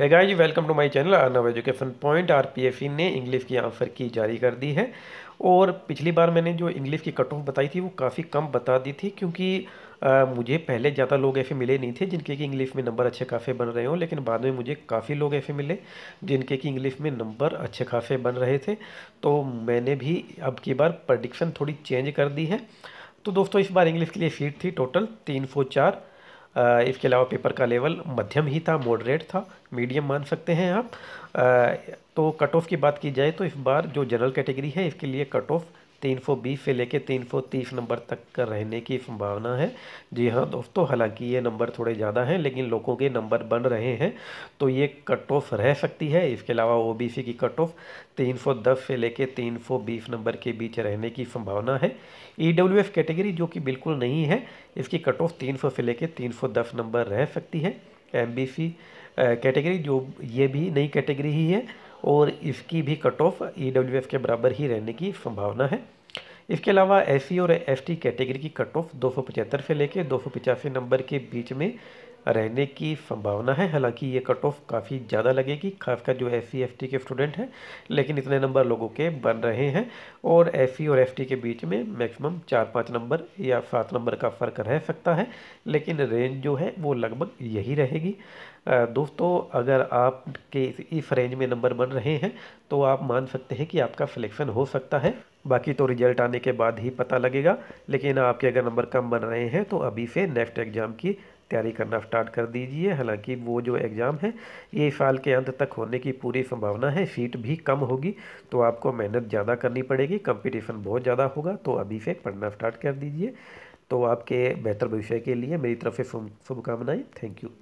ji welcome to my channel Arnav education point आर ने English की आंसर की जारी कर दी है और पिछली बार मैंने जो इंग्लिश की कट ऑफ बताई थी वो काफ़ी कम बता दी थी क्योंकि आ, मुझे पहले ज़्यादा लोग ऐसे मिले नहीं थे जिनके कि इंग्लिश में नंबर अच्छे खासे बन रहे हों लेकिन बाद में मुझे काफ़ी लोग ऐसे मिले जिनके कि इंग्लिश में नंबर अच्छे खासे बन रहे थे तो मैंने भी अब की बार प्रडिक्शन थोड़ी चेंज कर दी है तो दोस्तों इस बार इंग्लिश के लिए सीट थी टोटल तीन सौ चार इसके अलावा पेपर का लेवल मध्यम ही था मॉडरेट था मीडियम मान सकते हैं आप तो कट ऑफ की बात की जाए तो इस बार जो जनरल कैटेगरी है इसके लिए कट ऑफ तीन सौ बीस से लेकर तीन सौ तीस नंबर तक का रहने की संभावना है जी हाँ दोस्तों हालांकि ये नंबर थोड़े ज़्यादा हैं लेकिन लोगों के नंबर बन रहे हैं तो ये कट ऑफ रह सकती है इसके अलावा ओ बी सी की कट ऑफ तीन सौ दस से लेकर तीन सौ बीस नंबर के बीच रहने की संभावना है ई डब्ल्यू एफ कैटेगरी जो कि बिल्कुल नहीं है इसकी कट ऑफ तीन सौ से लेकर तीन सौ दस नंबर रह सकती है एम बी सी कैटेगरी जो ये भी नई कैटेगरी ही है और इसकी भी कट ऑफ ई के बराबर ही रहने की संभावना है इसके अलावा एस e और एस कैटेगरी की कट ऑफ दो से लेकर दो नंबर के बीच में रहने की संभावना है हालांकि ये कट ऑफ काफ़ी ज़्यादा लगेगी खासकर जो एस सी e के स्टूडेंट हैं लेकिन इतने नंबर लोगों के बन रहे हैं और एस e और एफ के बीच में मैक्सिमम चार पाँच नंबर या सात नंबर का फ़र्क रह सकता है लेकिन रेंज जो है वो लगभग यही रहेगी दोस्तों अगर आपके इस रेंज में नंबर बन रहे हैं तो आप मान सकते हैं कि आपका सिलेक्शन हो सकता है बाकी तो रिजल्ट आने के बाद ही पता लगेगा लेकिन आपके अगर नंबर कम बन रहे हैं तो अभी से नेक्स्ट एग्ज़ाम की तैयारी करना स्टार्ट कर दीजिए हालांकि वो जो एग्ज़ाम है ये साल के अंत तक होने की पूरी संभावना है सीट भी कम होगी तो आपको मेहनत ज़्यादा करनी पड़ेगी कंपटीशन बहुत ज़्यादा होगा तो अभी से पढ़ना स्टार्ट कर दीजिए तो आपके बेहतर भविष्य के लिए मेरी तरफ से शुभकामनाएँ थैंक यू